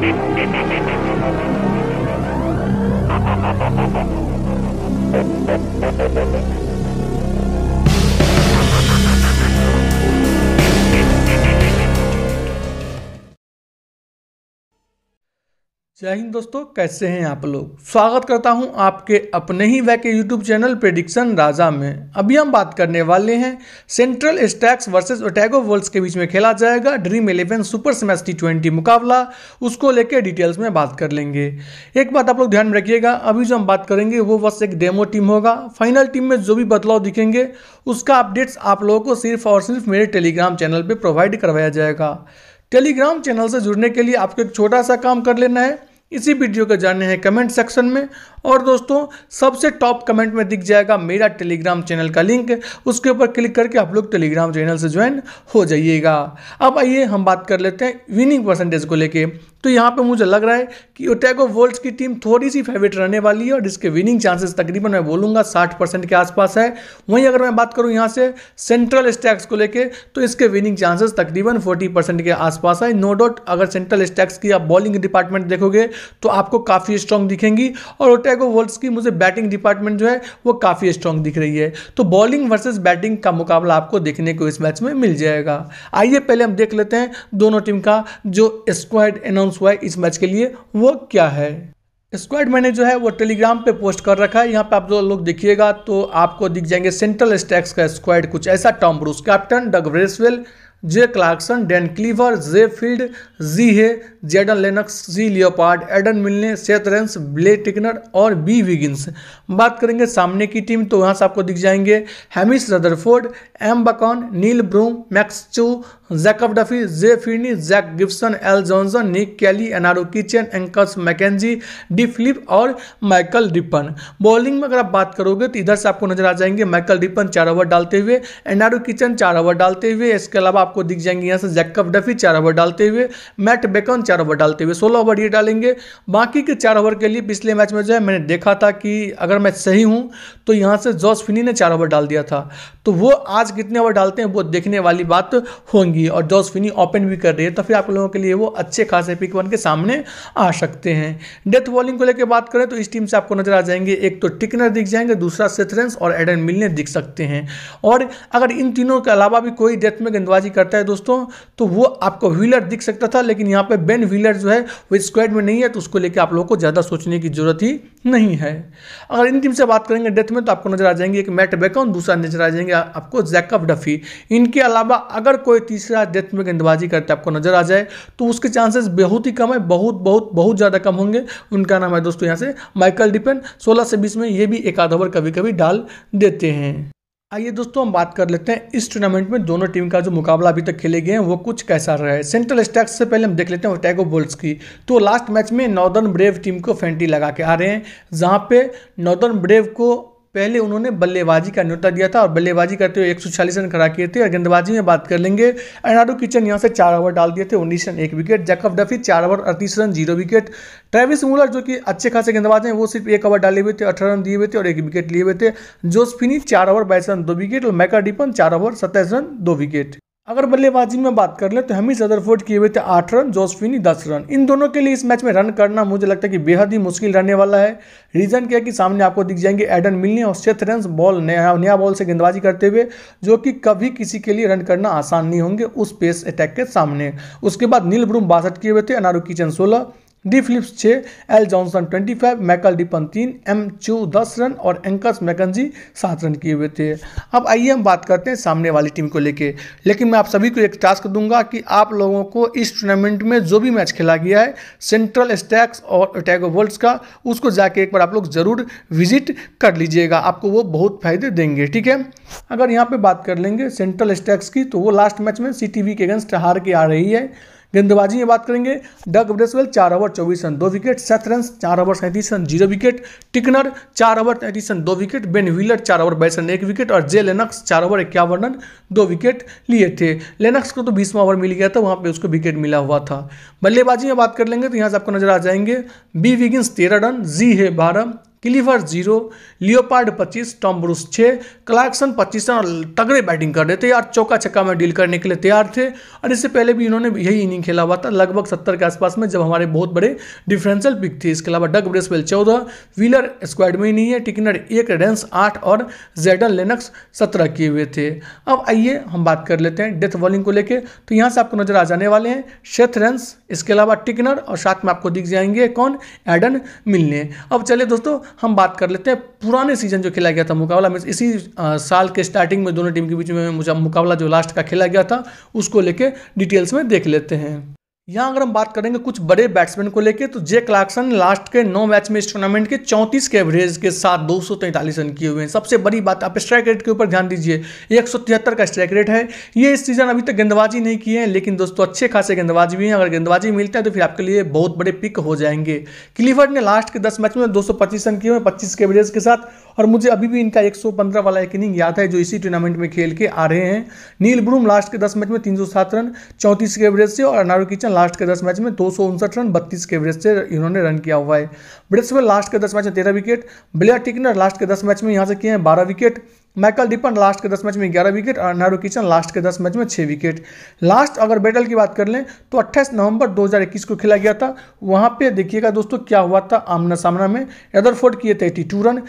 Thank you. जय हिंद दोस्तों कैसे हैं आप लोग स्वागत करता हूं आपके अपने ही वह के यूट्यूब चैनल प्रेडिक्शन राजा में अभी हम बात करने वाले हैं central stags versus Otago world के बीच में खेला जाएगा dream eleven super smash T twenty मुकाबला उसको लेके डिटेल्स में बात कर लेंगे एक बात आप लोग ध्यान में रखिएगा अभी जो हम बात करेंगे वो बस एक डेमो टीम होगा फाइनल टीम में जो भी बदलाव दिखेंगे उसका अपडेट्स आप लोगों को सिर्फ और सिर्फ मेरे टेलीग्राम चैनल पर प्रोवाइड करवाया जाएगा टेलीग्राम चैनल से जुड़ने के लिए आपको एक छोटा सा काम कर लेना है इसी वीडियो का जानने हैं कमेंट सेक्शन में और दोस्तों सबसे टॉप कमेंट में दिख जाएगा मेरा टेलीग्राम चैनल का लिंक उसके ऊपर क्लिक करके आप लोग टेलीग्राम चैनल से ज्वाइन हो जाइएगा अब आइए हम बात कर लेते हैं विनिंग परसेंटेज को लेके तो यहाँ पे मुझे लग रहा है कि ओटैगो वोल्ट की टीम थोड़ी सी फेवरेट रहने वाली है और इसके विनिंग चांसेस तकरीबन मैं बोलूँगा साठ परसेंट के आसपास है वहीं अगर मैं बात करूँ यहाँ से सेंट्रल स्टैक्स को लेके तो इसके विनिंग चांसेस तकरीबन फोर्टी परसेंट के आसपास है नो डाउट अगर सेंट्रल स्टैक्स की आप बॉलिंग डिपार्टमेंट देखोगे तो आपको काफ़ी स्ट्रॉन्ग दिखेंगी और ओटैगो वोल्ट की मुझे बैटिंग डिपार्टमेंट जो है वो काफ़ी स्ट्रॉन्ग दिख रही है तो बॉलिंग वर्सेज बैटिंग का मुकाबला आपको देखने को इस मैच में मिल जाएगा आइए पहले हम देख लेते हैं दोनों टीम का जो स्क्वाड अनाउंस रेस्पॉन्स हुआ है इस मैच के लिए वो क्या है स्क्वाड मैंने जो है वो टेलीग्राम पे पोस्ट कर रखा है यहाँ पे आप जो लोग देखिएगा तो आपको दिख जाएंगे सेंट्रल स्टैक्स का स्क्वाड कुछ ऐसा Tom Bruce captain Doug Bracewell J Clarkson Dan Cleaver J Field G Hay Jayden Lennox G leopard Adam Milne Seth Rance ब्ले Tickner और बी विगिंस बात करेंगे सामने की टीम तो वहाँ से आपको दिख जाएंगे Hamish Rutherford M Bacon Neil Broom Max Chu Jacob Duffy J Finnie Jack Gibson L Johnson Nick Kelly Anaru Kitchen Angus McKenzie D Phillip और माइकल रिपन बॉलिंग में अगर आप बात करोगे तो इधर से आपको नजर आ जाएंगे माइकल रिपन चार ओवर डालते हुए एनारो किचन चार ओवर डालते हुए इसके अलावा आपको दिख जाएंगे यहाँ से जैकब डफी चार ओवर डालते हुए मैट बेकन चार ओवर डालते हुए सोलह ओवर ये डालेंगे बाकी के चार ओवर के लिए पिछले मैच में जो है मैंने देखा था कि अगर मैं सही हूँ तो यहाँ से जॉस फिनी ने चार ओवर डाल दिया था तो वो आज कितने ओवर डालते हैं वो देखने वाली बात होंगी और जॉस फिनी ओपन भी कर रही है तो फिर आप लोगों के लिए वो अच्छे खासे पिक वन के सामने आ सकते हैं डेथ बॉलिंग को लेकर बात करें तो इस टीम से आपको नजर आ जाएंगे एक तो टिकनर दिख जाएंगे दूसरा सेथरेंस और एडन मिलने दिख सकते हैं और अगर इन तीनों के अलावा भी कोई डेथ में गेंदबाजी करता है दोस्तों तो वो आपको व्हीलर दिख सकता था लेकिन यहाँ पर बेन व्हीलर जो है वो स्क्वाड में नहीं है तो उसको लेकर आप लोगों को ज़्यादा सोचने की जरूरत ही नहीं है अगर इन टीम से बात करेंगे डेथ में तो आपको नजर आ जाएंगे एक मैट बेकॉन दूसरा नजर आ जाएंगे या आपको जैकब डफी इनके अलावा अगर कोई तीसरा डेथ में गेंदबाजी करते आपको नजर आ जाए तो उसके चांसेस बहुत ही कम है बहुत बहुत बहुत ज़्यादा कम होंगे उनका नाम है दोस्तों यहाँ से माइकल डिपेन सोलह से बीस में ये भी एक आध ओवर कभी कभी डाल देते हैं आइए दोस्तों हम बात कर लेते हैं इस टूर्नामेंट में दोनों टीम का जो मुकाबला अभी तक खेले गए हैं वो कुछ कैसा रहा है सेंट्रल स्टैक्स से पहले हम देख लेते हैं ओटैगो बोल्स की तो लास्ट मैच में नॉर्दर्न ब्रेव टीम को फेंटी लगा के आ रहे हैं जहां पे नॉर्दर्न ब्रेव को पहले उन्होंने बल्लेबाजी का न्योता दिया था और बल्लेबाजी करते हुए एक रन खड़ा किए थे और गेंदबाजी में बात कर लेंगे एनाडो किचन यहाँ से चार ओवर डाल दिए थे उन्नीस रन एक विकेट जैकब डफी चार ओवर अड़तीस run zero wicket Travis Muller जो कि अच्छे खासे गेंदबाज हैं वो सिर्फ एक ओवर डाले हुए थे अठारह रन दिए हुए थे और एक विकेट लिए हुए थे जोसफिनी चार ओवर बाईस रन दो विकेट और मैका डिपन चार ओवर सत्ताईस रन दो विकेट अगर बल्लेबाजी में बात कर ले तो हमी सदरफोर्ड किए हुए थे आठ रन जोसफिनी दस रन इन दोनों के लिए इस मैच में रन करना मुझे लगता है कि बेहद ही मुश्किल रहने वाला है रीजन क्या है कि सामने आपको दिख जाएंगे एडन मिलने और रन बॉल नया नया बॉल से गेंदबाजी करते हुए जो कि कभी किसी के लिए रन करना आसान नहीं होंगे उस पेस अटैक के सामने उसके बाद नील ब्रूम बासठ किए हुए थे अनारू किचन सोलह डी फिलिप्स छः L Johnson twenty five Michael Rippon तीन एम चू दस रन और एंकस मैकनजी सात रन किए हुए थे अब आइए हम बात करते हैं सामने वाली टीम को लेके लेकिन मैं आप सभी को एक टास्क दूंगा कि आप लोगों को इस टूर्नामेंट में जो भी मैच खेला गया है सेंट्रल स्टैक्स और अटैगो वर्ल्ड्स का उसको जाके एक बार आप लोग ज़रूर विजिट कर लीजिएगा आपको वो बहुत फायदे देंगे ठीक है अगर यहाँ पर बात कर लेंगे सेंट्रल स्टैक्स की तो वो लास्ट मैच में सी के अगेंस्ट हार के आ रही है गेंदबाजी में बात करेंगे डग ब्रेसवेल चार ओवर चौबीस रन दो विकेट सेथ रन चार ओवर सैंतीस रन जीरो विकेट टिकनर चार ओवर तैंतीस रन दो विकेट बेन व्हीलर चार ओवर बाईस रन एक विकेट और जे लेनक्स चार ओवर इक्यावन रन दो विकेट लिए थे लेनक्स को तो बीसवा ओवर मिल गया था वहाँ पर उसको विकेट मिला हुआ था बल्लेबाजी में बात कर लेंगे तो यहाँ से आपको नजर आ जाएंगे बी विगिन्स तेरह रन जी है बारह क्लीवर जीरो लियोपार्ड पच्चीस टॉम ब्रूस छः क्लार्कसन पच्चीस और तगड़े बैटिंग कर रहे थे यार चौका छक्का में डील करने के लिए तैयार थे और इससे पहले भी इन्होंने यही इनिंग खेला हुआ था लगभग सत्तर के आसपास में जब हमारे बहुत बड़े डिफरेंशियल पिक थे इसके अलावा डग ब्रेसवेल चौदह व्हीलर स्क्वाड में ही नहीं है टिकनर एक रेंस आठ और जेडन लेनक्स सत्रह किए हुए थे अब आइए हम बात कर लेते हैं डेथ बॉलिंग को लेकर तो यहाँ से आपको नजर आ जाने वाले हैं शेथ रेंस इसके अलावा टिकनर और साथ में आपको दिख जाएंगे कौन एडन मिलने अब चले दोस्तों हम बात कर लेते हैं पुराने सीजन जो खेला गया था मुकाबला मीन इसी साल के स्टार्टिंग में दोनों टीम के बीच में मुझे मुकाबला जो लास्ट का खेला गया था उसको लेके डिटेल्स में देख लेते हैं यहाँ अगर हम बात करेंगे कुछ बड़े बैट्समैन को लेकर तो जे क्लार्कसन लास्ट के नौ मैच में इस टूर्नामेंट के 34 के एवरेज के साथ दो रन किए हुए हैं सबसे बड़ी बात आप स्ट्राइक रेट के ऊपर ध्यान दीजिए एक का स्ट्राइक रेट है ये इस सीजन अभी तक गेंदबाजी नहीं किए हैं लेकिन दोस्तों अच्छे खासे गेंदबाजी भी हैं अगर गेंदबाजी मिलते हैं तो फिर आपके लिए बहुत बड़े पिक हो जाएंगे क्लीफर्ड ने लास्ट के दस मैच में दो रन किए हुए पच्चीस के एवरेज के साथ और मुझे अभी भी इनका 115 वाला एक इनिंग याद है जो इसी टूर्नामेंट में खेल के आ रहे हैं नील ब्रूम लास्ट के 10 मैच में 307 रन 34 के एवरेज से और अनारू किचन लास्ट के 10 मैच में दो रन 32 के एवरेज से इन्होंने रन किया हुआ है ब्रिट्सवेल लास्ट के दस मैच में तेरह विकेट ब्लेयर टिकनर लास्ट के दस मैच में यहाँ से किए हैं बारह विकेट माइकल डिपन लास्ट के दस मैच में ग्यारह विकेट और नारू किचन लास्ट के दस मैच में छः विकेट लास्ट अगर बैटल की बात कर लें तो अट्ठाईस नवंबर 2021 को खेला गया था वहाँ पे देखिएगा दोस्तों क्या हुआ था आमना सामना में एदरफोर्ड किए थे एटी रन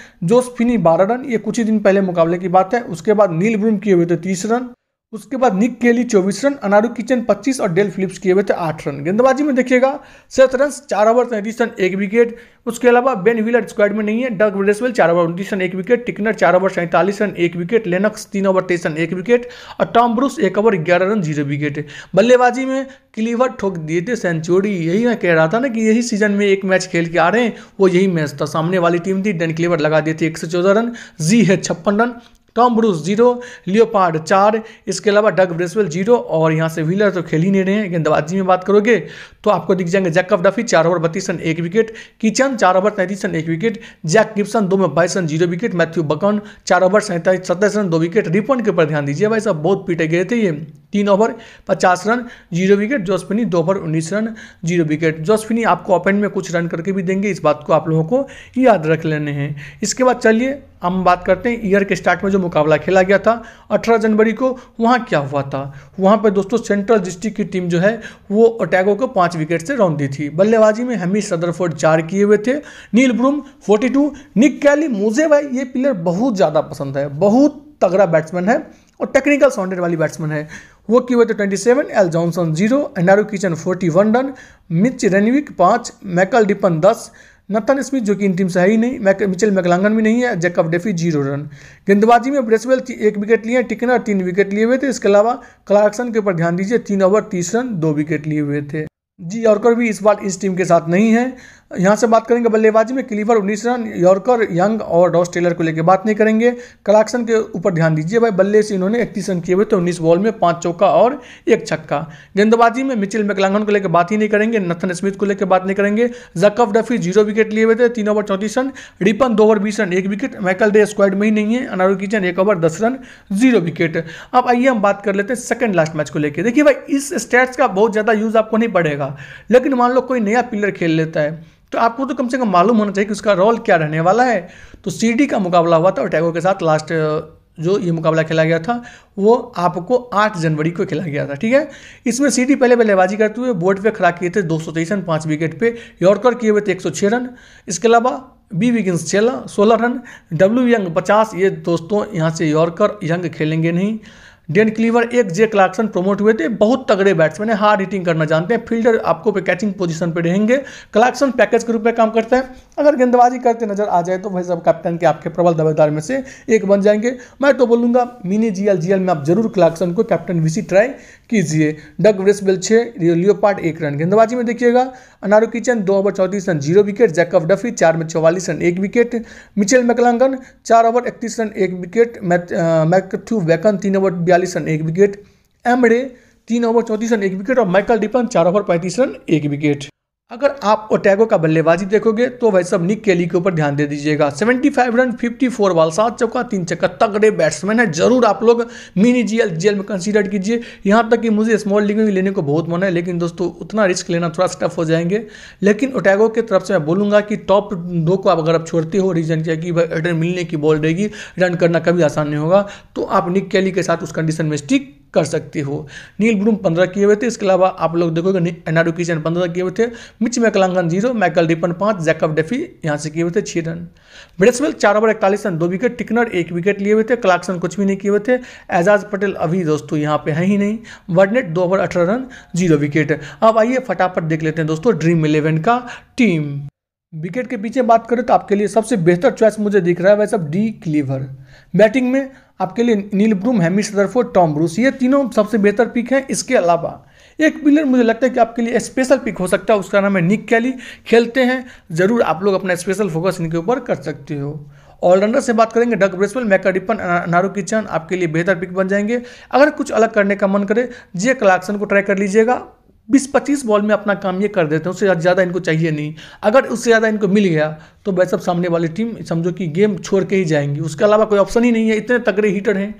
फिनी बारह रन ये कुछ ही दिन पहले मुकाबले की बात है उसके बाद नील ब्रूम किए हुए थे तीस रन उसके बाद निक केली चौबीस रन अनारू किचन पच्चीस और डेल फिलिप्स किए हुए थे आठ रन गेंदबाजी में देखिएगा सत रन चार ओवर तैंतीस रन एक विकेट उसके अलावा बेन व्हीलर स्क्वाड में नहीं है डग ब्रेसवेल चार ओवर उन्तीस रन एक विकेट टिकनर चार ओवर सैंतालीस रन एक विकेट लेनक्स तीन ओवर तेईस रन एक विकेट और टॉम ब्रूस एक ओवर ग्यारह रन जीरो विकेट बल्लेबाजी में क्लीवर ठोक दिए थे सेंचुरी यही मैं कह रहा था ना कि यही सीजन में एक मैच खेल के आ रहे हैं वो यही मैच था सामने वाली टीम थी डेन क्लीवर लगा दिए थे एक रन जी है छप्पन run Tom Bruce zero Leopard चार इसके अलावा डग ब्रेसवेल जीरो और यहाँ से व्हीलर तो खेल ही नहीं रहे हैं गेंदबाजी में बात करोगे तो आपको दिख जाएंगे जैकअप डफी चार ओवर बत्तीस रन एक विकेट किचन चार ओवर तैंतीस रन एक विकेट जैक गिप्सन दो में बाईस run zero wicket Matthew Bacon चार ओवर सैंतालीस सत्ताईस रन दो विकेट रिफंड के ऊपर ध्यान दीजिए भाई साहब बहुत पीटे गए थे ये तीन ओवर पचास रन जीरो विकेट जोस्फिनी दो ओवर उन्नीस रन जीरो विकेट जोस्फिनी आपको ओपन में कुछ रन करके भी देंगे इस बात को आप लोगों को याद रख लेने हैं इसके बाद चलिए हम बात करते हैं ईयर के स्टार्ट में जो मुकाबला खेला गया था 18 जनवरी को वहाँ क्या हुआ था वहाँ पर दोस्तों सेंट्रल डिस्ट्रिक्ट की टीम जो है वो ओटैगो को पाँच विकेट से राउंड दी थी बल्लेबाजी में हमीश सदरफोर्ड चार किए हुए थे नील ब्रूम 42 निक कैली मुझे भाई ये प्लेयर बहुत ज़्यादा पसंद है बहुत तगड़ा बैट्समैन है और टेक्निकल साउंडेड वाली बैट्समैन है वो की हुए तो seven L Johnson zero Anaru Kitchen forty one run Mitch Renwick पाँच मैकल डिपन दस नथन स्मिथ जो कि इन टीम से है ही नहीं मैक मिचेल मैकलांगन भी नहीं है जैकब डेफी जीरो रन गेंदबाजी में ब्रेसवेल एक विकेट लिए टिकनर तीन विकेट लिए हुए थे इसके अलावा क्लार्कसन के ऊपर ध्यान दीजिए तीन ओवर तीस रन दो विकेट लिए हुए थे जी ऑर्कर भी इस बार इस टीम के साथ नहीं है यहाँ से बात करेंगे बल्लेबाजी में क्लीवर उन्नीस रन यॉर्कर यंग और डॉस टेलर को लेकर बात नहीं करेंगे क्लाक्सन के ऊपर ध्यान दीजिए भाई बल्ले से इन्होंने इकतीस रन किए हुए थे उन्नीस बॉल में पाँच चौका और एक छक्का गेंदबाजी में मिचिल मैकलांगन को लेकर बात ही नहीं करेंगे नथन स्मिथ को लेकर बात नहीं करेंगे जकफ डफी जीरो विकेट लिए हुए थे तीन ओवर चौंतीस रन रिपन दो ओवर बीस रन एक विकेट मैकल डे स्क्वाड में ही नहीं है अनारू किचन एक ओवर दस रन जीरो विकेट अब आइए हम बात कर लेते हैं सेकंड लास्ट मैच को लेकर देखिए भाई इस स्टैट्स का बहुत ज़्यादा यूज़ आपको नहीं पड़ेगा लेकिन मान लो कोई नया प्लेयर खेल लेता है तो आपको तो कम से कम मालूम होना चाहिए कि उसका रोल क्या रहने वाला है तो सी का मुकाबला हुआ था और टैगो के साथ लास्ट जो ये मुकाबला खेला गया था वो आपको 8 जनवरी को खेला गया था ठीक है इसमें सीडी पहले बल्लेबाजी करते हुए बोर्ड पे खड़ा किए थे दो सौ तेईस रन पाँच विकेट पे यॉर्कर किए हुए थे एक सौ छः रन इसके अलावा बी विगिंस छः सोलह रन डब्ल्यू यंग पचास ये दोस्तों यहाँ से यॉर्कर यंग खेलेंगे नहीं डेन क्लीवर एक जे क्लार्कसन प्रमोट हुए थे बहुत तगड़े बैट्समैन है हार्ड हिटिंग करना जानते हैं फील्डर आपको कैचिंग पोजीशन पे रहेंगे क्लार्कसन पैकेज के रूप में काम करता है अगर गेंदबाजी करते नजर आ जाए तो भाई साहब कैप्टन के आपके प्रबल दावेदार में से एक बन जाएंगे मैं तो बोलूँगा मिनी जीएल जीएल में आप जरूर क्लार्कसन को कैप्टन विसी ट्राई कीजिए डग ब्रेसबेल छः लियोपार्ट एक रन गेंदबाजी में देखिएगा अनारो किचन दो ओवर चौतीस run zero wicket Jacob Duffy चार में चौवालीस रन एक विकेट मिचेल मैकलांगन चार ओवर इकतीस रन एक विकेट मैकथ्यू वैकन तीन ओवर बयालीस रन एक विकेट एमरे तीन ओवर चौतीस रन एक विकेट और माइकल डिपन चार ओवर पैंतीस रन एक विकेट अगर आप ओटैगो का बल्लेबाजी देखोगे तो भाई सब निक केली के ऊपर ध्यान दे दीजिएगा 75 रन 54 बॉल सात चौका तीन चक्का तगड़े बैट्समैन है जरूर आप लोग मिनी जीएल जीएल में कंसीडर कीजिए यहाँ तक कि मुझे स्मॉल लीग में लेने को बहुत मन है लेकिन दोस्तों उतना रिस्क लेना थोड़ा टफ हो जाएंगे लेकिन ओटैगो की तरफ से मैं बोलूँगा कि टॉप दो को आप अगर आप छोड़ते हो रीजन क्या कि भाई मिलने की बॉल रहेगी रन करना कभी आसान नहीं होगा तो आप निक केली के साथ उस कंडीशन में स्टिक कर सकती हो नील ब्रूम पंद्रह किए हुए थे इसके अलावा आप लोग देखोगे एनाडो किचन पंद्रह किए हुए थे Mitch McClenaghan zero Michael Rippon पांच जैकब डेफी यहाँ से किए हुए थे छह रन ब्रेसवेल चार ओवर इकतालीस रन दो विकेट टिकनर एक विकेट लिए हुए थे क्लार्कसन कुछ भी नहीं किए हुए थे एजाज पटेल अभी दोस्तों यहाँ पे है ही नहीं वर्डनेट दो ओवर अठारह रन जीरो विकेट अब आइए फटाफट देख लेते हैं दोस्तों ड्रीम इलेवन का टीम विकेट के पीछे बात करें तो आपके लिए सबसे बेहतर चॉइस मुझे दिख रहा है वह सब डी क्लीवर बैटिंग में आपके लिए Neil Broom Hamish Rutherford Tom Bruce ये तीनों सबसे बेहतर पिक हैं इसके अलावा एक प्लेयर मुझे लगता है कि आपके लिए स्पेशल पिक हो सकता है उसका नाम है निक कैली खेलते हैं ज़रूर आप लोग अपना स्पेशल फोकस इनके ऊपर कर सकते हो ऑलराउंडर से बात करेंगे डग ब्रेसवेल मैकाडिपन नारू किचन आपके लिए बेहतर पिक बन जाएंगे अगर कुछ अलग करने का मन करे जे कलाक्सन को ट्राई कर लीजिएगा बीस पच्चीस बॉल में अपना काम ये कर देते हैं उससे ज़्यादा इनको चाहिए नहीं अगर उससे ज़्यादा इनको मिल गया तो वैसे सामने वाली टीम समझो कि गेम छोड़ के ही जाएंगी उसके अलावा कोई ऑप्शन ही नहीं है इतने तगड़े हीटर हैं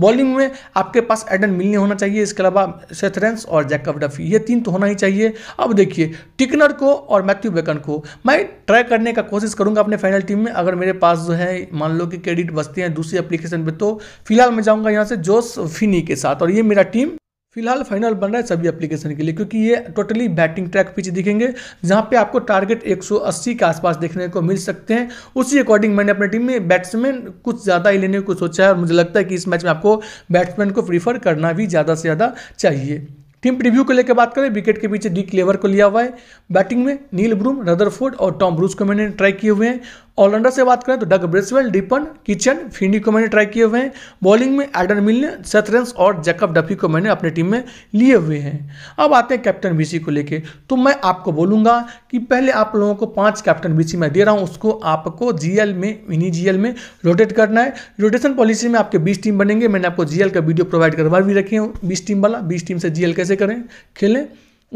बॉलिंग में आपके पास एडन मिलने होना चाहिए इसके अलावा सेथरेंस और जैकब डफी ये तीन तो होना ही चाहिए अब देखिए टिकनर को और मैथ्यू बेकन को मैं ट्राई करने का कोशिश करूंगा अपने फाइनल टीम में अगर मेरे पास जो है मान लो कि क्रेडिट बचते हैं दूसरी एप्लीकेशन पर तो फिलहाल मैं जाऊँगा यहाँ से जोस फिनी के साथ और ये मेरा टीम फिलहाल फाइनल बन रहा है सभी एप्लीकेशन के लिए क्योंकि ये टोटली बैटिंग ट्रैक पिच दिखेंगे जहाँ पे आपको टारगेट 180 के आसपास देखने को मिल सकते हैं उसी अकॉर्डिंग मैंने अपने टीम में बैट्समैन कुछ ज़्यादा ही लेने को सोचा है और मुझे लगता है कि इस मैच में आपको बैट्समैन को प्रीफर करना भी ज़्यादा से ज़्यादा चाहिए टीम प्रीव्यू को लेकर बात करें विकेट के पीछे डी क्लेवर को लिया हुआ है बैटिंग में नील ब्रूम रदरफोर्ड और टॉम ब्रूस को मैंने ट्राई किए हुए हैं ऑलराउंडर से बात करें तो डग ब्रिस्वेल डीपन किचन फिंडी को मैंने ट्राई किए हुए हैं बॉलिंग में एडन मिल सेथरेंस और जैकब डफी को मैंने अपने टीम में लिए हुए हैं अब आते हैं कैप्टन बीसी को लेके तो मैं आपको बोलूंगा कि पहले आप लोगों को पाँच कैप्टन बीसी मैं दे रहा हूँ उसको आपको जीएल में मिनी जीएल में रोटेट करना है रोटेशन पॉलिसी में आपके बीस टीम बनेंगे मैंने आपको जीएल का वीडियो प्रोवाइड करवा भी रखे हैं बीस टीम वाला बीस टीम से जीएल कैसे करें खेलें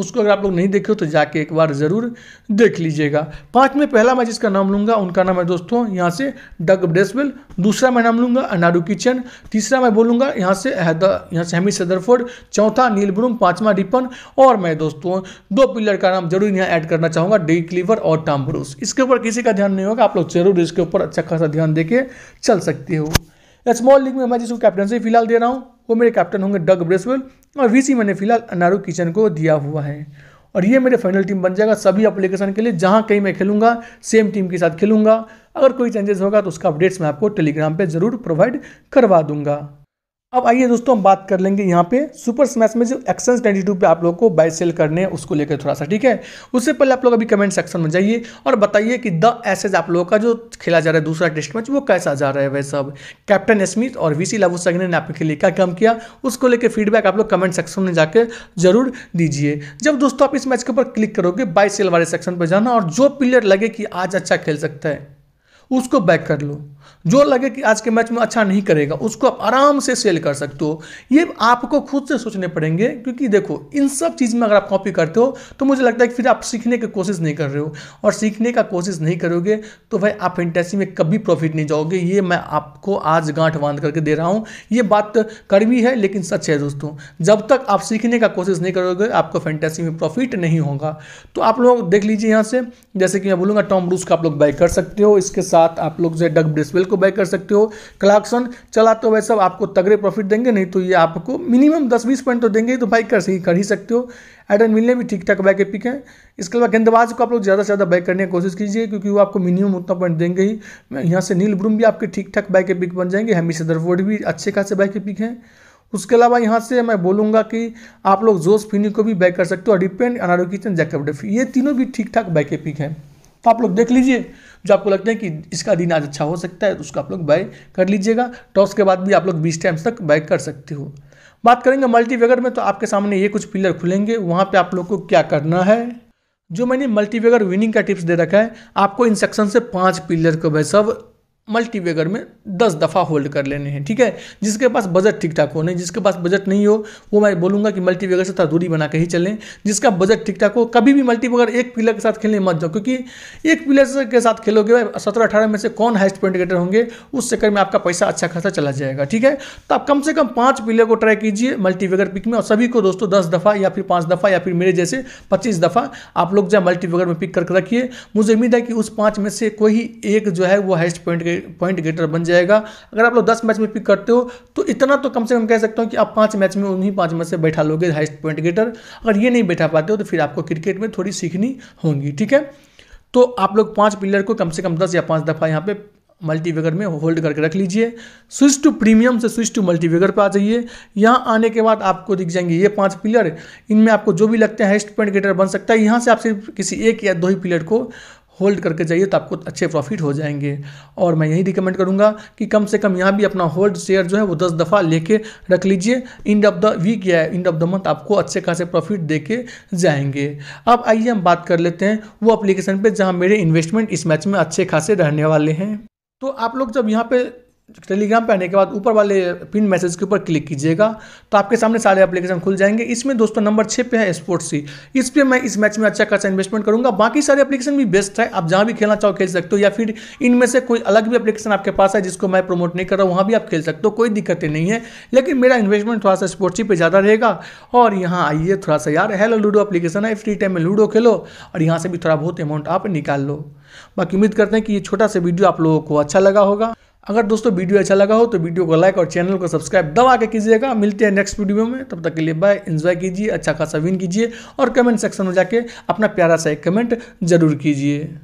उसको अगर आप लोग नहीं देखे हो तो जाके एक बार ज़रूर देख लीजिएगा पाँच में पहला मैं जिसका नाम लूँगा उनका नाम है दोस्तों यहाँ से डग ब्रेसवेल दूसरा मैं नाम लूँगा अनाडू किचन तीसरा मैं बोलूँगा यहाँ से यहाँ से हमीद सदरफोर्ड चौथा नील ब्रूम पाँचवा रिपन और मैं दोस्तों दो पिलर का नाम जरूर यहाँ ऐड करना चाहूँगा डी क्लीवर और टाम्बरूस ब्रूस इसके ऊपर किसी का ध्यान नहीं होगा आप लोग जरूर इसके ऊपर अच्छा खासा ध्यान देके चल सकते हो स्मॉल लीग में मैं जिसको कैप्टनसी फिलहाल दे रहा हूँ वो मेरे कैप्टन होंगे डग ब्रेसवेल और वीसी मैंने फिलहाल अनारू किचन को दिया हुआ है और ये मेरे फाइनल टीम बन जाएगा सभी अप्लीकेशन के लिए जहाँ कहीं मैं खेलूंगा सेम टीम के साथ खेलूंगा अगर कोई चेंजेस होगा तो उसका अपडेट्स मैं आपको टेलीग्राम पर जरूर प्रोवाइड करवा दूंगा अब आइए दोस्तों हम बात कर लेंगे यहाँ पे सुपर स्मैश में जो एक्शन टू पर आप लोग को बाय सेल करने हैं उसको लेकर थोड़ा सा ठीक है उससे पहले आप लोग अभी कमेंट सेक्शन में जाइए और बताइए कि द एसेज आप लोगों का जो खेला जा रहा है दूसरा टेस्ट मैच वो कैसा जा रहा है वह सब कैप्टन स्मिथ और वी सी लाबूसागने ने आपके लिए क्या काम किया उसको लेकर फीडबैक आप लोग कमेंट सेक्शन में जाकर जरूर दीजिए जब दोस्तों आप इस मैच के ऊपर क्लिक करोगे बाय सेल वाले सेक्शन पर जाना और जो प्लेयर लगे कि आज अच्छा खेल सकता है उसको बैक कर लो जो लगे कि आज के मैच में अच्छा नहीं करेगा उसको आप आराम से सेल कर सकते हो ये आपको खुद से सोचने पड़ेंगे क्योंकि देखो इन सब चीज़ में अगर आप कॉपी करते हो तो मुझे लगता है कि फिर आप सीखने की कोशिश नहीं कर रहे हो और सीखने का कोशिश नहीं करोगे तो भाई आप फेंटेसी में कभी प्रॉफिट नहीं जाओगे ये मैं आपको आज गांठ बांध करके दे रहा हूँ ये बात कड़वी है लेकिन सच है दोस्तों जब तक आप सीखने का कोशिश नहीं करोगे आपको फेंटेसी में प्रॉफिट नहीं होगा तो आप लोग देख लीजिए यहाँ से जैसे कि मैं बोलूँगा टॉम ब्रूस का आप लोग बाई कर सकते हो इसके साथ साथ आप लोग जो डग ब्रिस्वेल को बाय कर सकते हो क्लार्कसन चलाते तो हुए सब आपको तगड़े प्रॉफिट देंगे नहीं तो ये आपको मिनिमम दस बीस पॉइंट तो देंगे तो बाई कर सही कर ही सकते हो एडन मिलने भी ठीक ठाक बाय के पिक हैं इसके अलावा गेंदबाज को आप लोग ज़्यादा से ज़्यादा बाय करने की कोशिश कीजिए क्योंकि वो आपको मिनिमम उतना पॉइंट देंगे ही यहाँ से नील ब्रूम भी आपके ठीक ठाक बाय के पिक बन जाएंगे हेमी सदरफोर्ड भी अच्छे खासे बाय के पिक हैं उसके अलावा यहाँ से मैं बोलूँगा कि आप लोग जोश फिनी को भी बैक कर सकते हो और Rippon Anaru Kitchen Jacob Duffy ये तीनों भी ठीक ठाक के पिक हैं तो आप लोग देख लीजिए जो आपको लगता है कि इसका दिन आज अच्छा हो सकता है तो उसको आप लोग बाय कर लीजिएगा टॉस तो के बाद भी आप लोग बीस टाइम्स तक बाय कर सकते हो बात करेंगे मल्टीवेगर में तो आपके सामने ये कुछ पिलर खुलेंगे वहाँ पर आप लोग को क्या करना है जो मैंने मल्टीवेगर विनिंग का टिप्स दे रखा है आपको इन सेक्शन से पाँच पिलर को भाई सब मल्टीवेगर में दस दफ़ा होल्ड कर लेने हैं ठीक है जिसके पास बजट ठीक ठाक होने जिसके पास बजट नहीं हो वो मैं बोलूँगा कि मल्टीवेगर से थोड़ा दूरी बना के ही चलें जिसका बजट ठीक ठाक हो कभी भी मल्टीवेगर एक पिलर के साथ खेलने मत जाओ क्योंकि एक पिलर के साथ खेलोगे सत्रह अठारह में से कौन हाइस्ट पॉइंट गेटर होंगे उस चक्कर में आपका पैसा अच्छा खासा चला जाएगा ठीक है तो आप कम से कम पाँच पिलर को ट्राई कीजिए मल्टीवेगर पिक में और सभी को दोस्तों दस दफ़ा या फिर पाँच दफ़ा या फिर मेरे जैसे पच्चीस दफ़ा आप लोग जो मल्टीवेगर में पिक करके रखिए मुझे उम्मीद है कि उस पाँच में से कोई एक जो है वो हाइस्ट पॉइंट पॉइंट गेटर बन जाएगा अगर आप लोग दस मैच में पिक करते हो तो इतना तो कम से कम कह सकते हो कि आप पाँच मैच में उन्हीं पाँच मैच से बैठा लोगे हाइस्ट पॉइंट गेटर अगर ये नहीं बैठा पाते हो तो फिर आपको क्रिकेट में थोड़ी सीखनी होगी ठीक है तो आप लोग पाँच प्लेयर को कम से कम दस या पाँच दफ़ा यहाँ पर मल्टीवेगर में होल्ड करके रख लीजिए स्विच टू प्रीमियम से स्विच टू मल्टीवेगर पर आ जाइए यहाँ आने के बाद आपको दिख जाएंगे ये पांच पिलर इनमें आपको जो भी लगते हैं हाइस्ट पॉइंट गेटर बन सकता है यहाँ से आप सिर्फ किसी एक या दो ही पिलर को होल्ड करके जाइए तो आपको अच्छे प्रॉफिट हो जाएंगे और मैं यही रिकमेंड करूँगा कि कम से कम यहाँ भी अपना होल्ड शेयर जो है वो दस दफ़ा लेके रख लीजिए इंड ऑफ द वीक या इंड ऑफ द मंथ आपको अच्छे खासे प्रॉफिट दे के जाएंगे अब आइए हम बात कर लेते हैं वो अप्लीकेशन पर जहाँ मेरे इन्वेस्टमेंट इस मैच में अच्छे खासे रहने वाले हैं तो आप लोग जब यहाँ पे टेलीग्राम पे आने के बाद ऊपर वाले पिन मैसेज के ऊपर क्लिक कीजिएगा तो आपके सामने सारे एप्लीकेशन खुल जाएंगे इसमें दोस्तों नंबर छः पे है स्पोर्ट्स सी इस पर मैं इस मैच में अच्छा खासा इन्वेस्टमेंट करूंगा बाकी सारे एप्लीकेशन भी बेस्ट है आप जहां भी खेलना चाहो खेल सकते हो या फिर इनमें से कोई अलग भी एप्लीकेशन आपके पास है जिसको मैं प्रमोट नहीं कर रहा हूँ वहाँ भी आप खेल सकते हो कोई दिक्कतें नहीं है लेकिन मेरा इन्वेस्टमेंट थोड़ा सा स्पोर्ट्स सी पर ज़्यादा रहेगा और यहाँ आइए थोड़ा सा यार हेलो लूडो एप्लीकेशन है फ्री टाइम में लूडो खेलो और यहाँ से भी थोड़ा बहुत अमाउंट आप निकाल लो बाकी उम्मीद करते हैं कि ये छोटा सा वीडियो आप लोगों को अच्छा लगा होगा अगर दोस्तों वीडियो अच्छा लगा हो तो वीडियो को लाइक और चैनल को सब्सक्राइब दबा के कीजिएगा मिलते हैं नेक्स्ट वीडियो में तब तक के लिए बाय एंजॉय कीजिए अच्छा खासा विन कीजिए और कमेंट सेक्शन में जाके अपना प्यारा सा एक कमेंट जरूर कीजिए